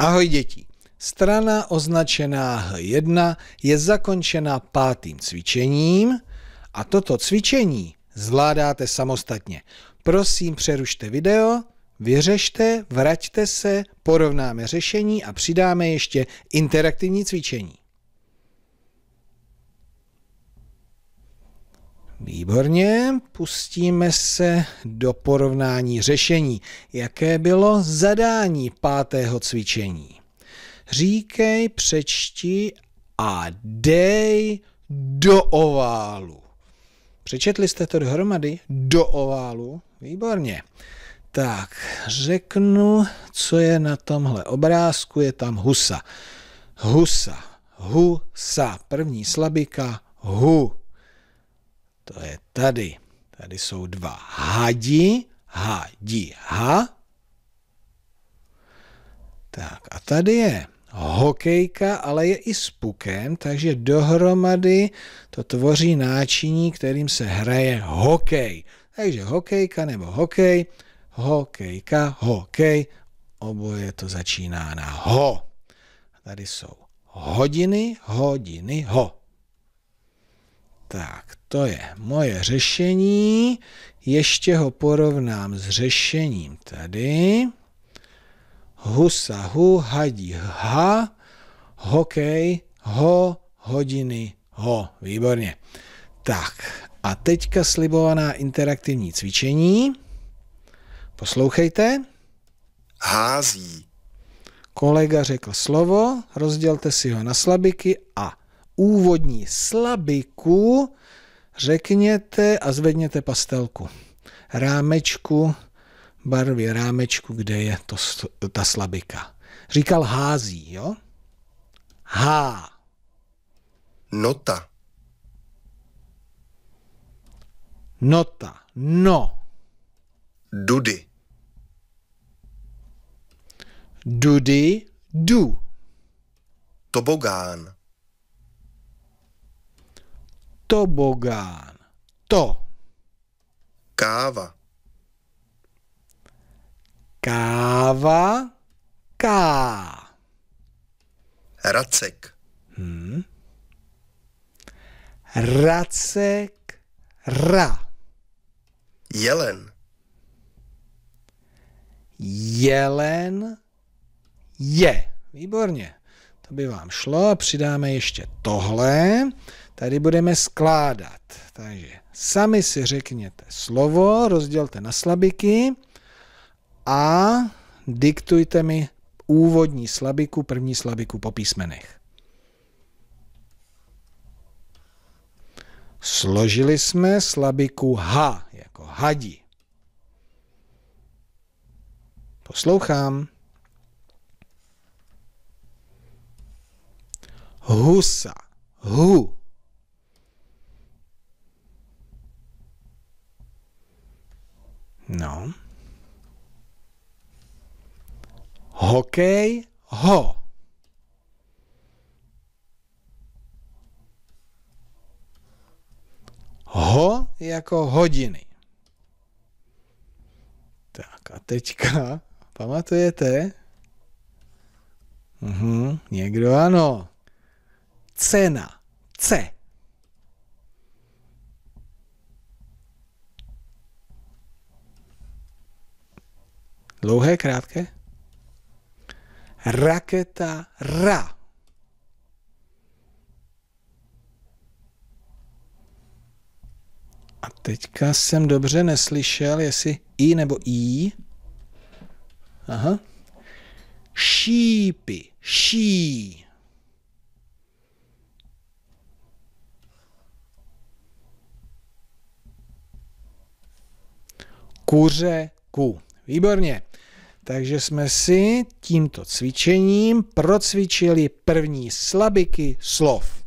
Ahoj děti. Strana označená H1 je zakončena pátým cvičením a toto cvičení zvládáte samostatně. Prosím, přerušte video, vyřešte, vraťte se, porovnáme řešení a přidáme ještě interaktivní cvičení. Výborně, pustíme se do porovnání řešení. Jaké bylo zadání pátého cvičení? Říkej, přečti a dej do oválu. Přečetli jste to dohromady? Do oválu? Výborně. Tak, řeknu, co je na tomhle obrázku. Je tam husa. Husa. Husa. První slabika. Hu. To je tady. Tady jsou dva hadi, hadi, ha. Tak a tady je hokejka, ale je i s pukem, takže dohromady to tvoří náčiní, kterým se hraje hokej. Takže hokejka nebo hokej, hokejka, hokej, oboje to začíná na ho. A tady jsou hodiny, hodiny, ho. Tak, to je moje řešení. Ještě ho porovnám s řešením tady. Husa hu, hadí ha, hokej, ho, hodiny, ho. Výborně. Tak, a teďka slibovaná interaktivní cvičení. Poslouchejte. Hází. Kolega řekl slovo, rozdělte si ho na slabiky a úvodní slabiku, řekněte a zvedněte pastelku. Rámečku, barvě rámečku, kde je to, ta slabika. Říkal hází, jo? Há. Nota. Nota. No. Dudy. Dudy. Du. Tobogán tobogán, to. Káva. Káva, ká. Racek. Hmm. Racek, ra. Jelen. Jelen, je. Výborně. To by vám šlo. Přidáme ještě tohle. Tady budeme skládat. Takže sami si řekněte slovo, rozdělte na slabiky a diktujte mi úvodní slabiku, první slabiku po písmenech. Složili jsme slabiku H, jako hadi. Poslouchám. Husa, hu, Hokej, ho. Ho jako hodiny. Tak a teďka, pamatujete? Uhum, někdo ano. Cena. C. Dlouhé, krátké? raketa ra. A teďka jsem dobře neslyšel, jestli i nebo i. Aha. Šípy. Ší. Kuře ku. Výborně. Takže jsme si tímto cvičením procvičili první slabiky slov.